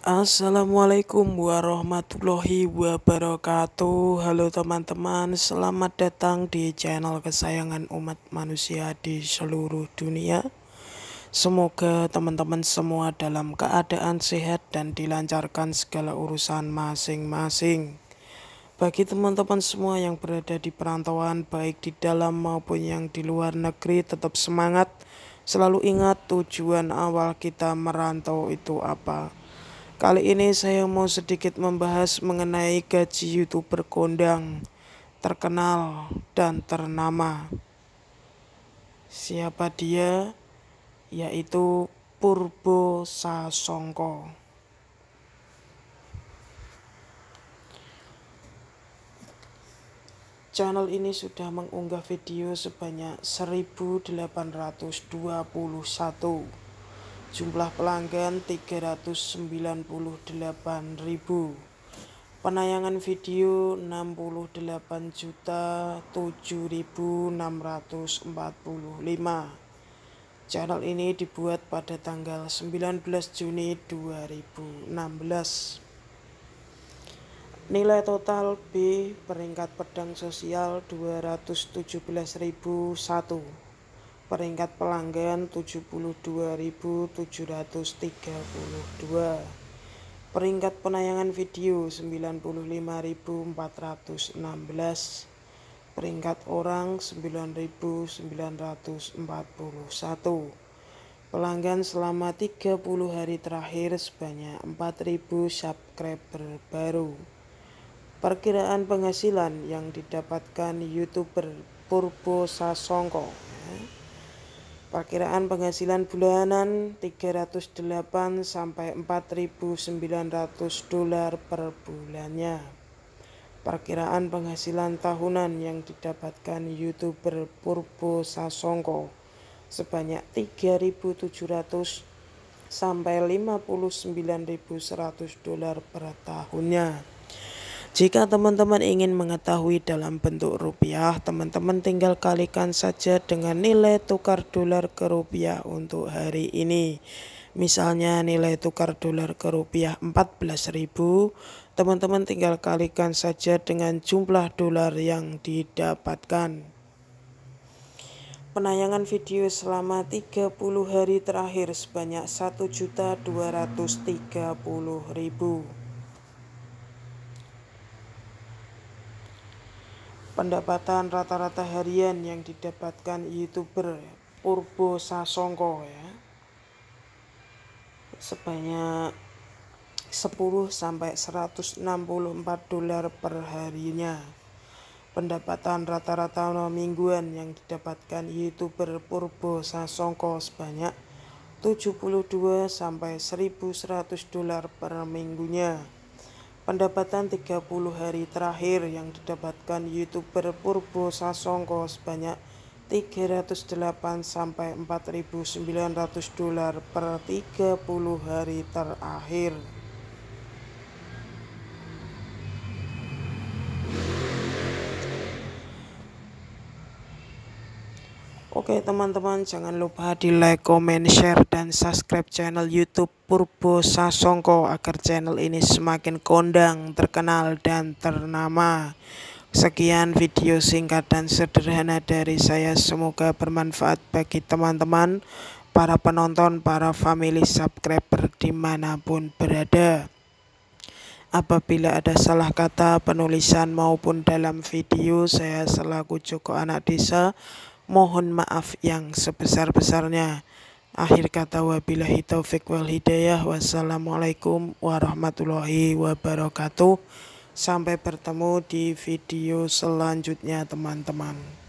Assalamualaikum warahmatullahi wabarakatuh Halo teman-teman Selamat datang di channel kesayangan umat manusia di seluruh dunia Semoga teman-teman semua dalam keadaan sehat dan dilancarkan segala urusan masing-masing Bagi teman-teman semua yang berada di perantauan Baik di dalam maupun yang di luar negeri Tetap semangat Selalu ingat tujuan awal kita merantau itu apa Kali ini saya mau sedikit membahas mengenai gaji YouTuber kondang terkenal dan ternama. Siapa dia? Yaitu Purbo Sasongko. Channel ini sudah mengunggah video sebanyak 1821 Jumlah pelanggan 398.000. Penayangan video 68.7.645. Channel ini dibuat pada tanggal 19 Juni 2016. Nilai total B peringkat pedang sosial 217.001 peringkat pelanggan 72.732 peringkat penayangan video 95.416 peringkat orang 9.941 pelanggan selama 30 hari terakhir sebanyak 4.000 subscriber baru perkiraan penghasilan yang didapatkan youtuber Purbo Sasongko Perkiraan penghasilan bulanan 308 sampai 4.900 dolar per bulannya. Perkiraan penghasilan tahunan yang didapatkan YouTuber Purbo Sasongko sebanyak 3.700 sampai 59.100 dolar per tahunnya. Jika teman-teman ingin mengetahui dalam bentuk rupiah, teman-teman tinggal kalikan saja dengan nilai tukar dolar ke rupiah untuk hari ini. Misalnya nilai tukar dolar ke rupiah 14.000, teman-teman tinggal kalikan saja dengan jumlah dolar yang didapatkan. Penayangan video selama 30 hari terakhir sebanyak 1.230.000. pendapatan rata-rata harian yang didapatkan youtuber Purbo ya. Sasongko ya sebanyak 10 sampai 164 dolar per harinya. Pendapatan rata-rata mingguan yang didapatkan YouTuber Purbo Sasongko sebanyak 72 sampai 1100 dolar per minggunya. Pendapatan 30 hari terakhir yang didapatkan YouTuber Purbo Sasongko sebanyak 308 sampai 4.900 dolar per 30 hari terakhir. Oke teman-teman jangan lupa di like, comment, share, dan subscribe channel youtube Purbo Sasongko agar channel ini semakin kondang, terkenal, dan ternama. Sekian video singkat dan sederhana dari saya semoga bermanfaat bagi teman-teman, para penonton, para family subscriber dimanapun berada. Apabila ada salah kata, penulisan maupun dalam video, saya selaku Joko Anak Desa mohon maaf yang sebesar-besarnya. Akhir kata wabillahi taufik wal hidayah. Wassalamualaikum warahmatullahi wabarakatuh. Sampai bertemu di video selanjutnya teman-teman.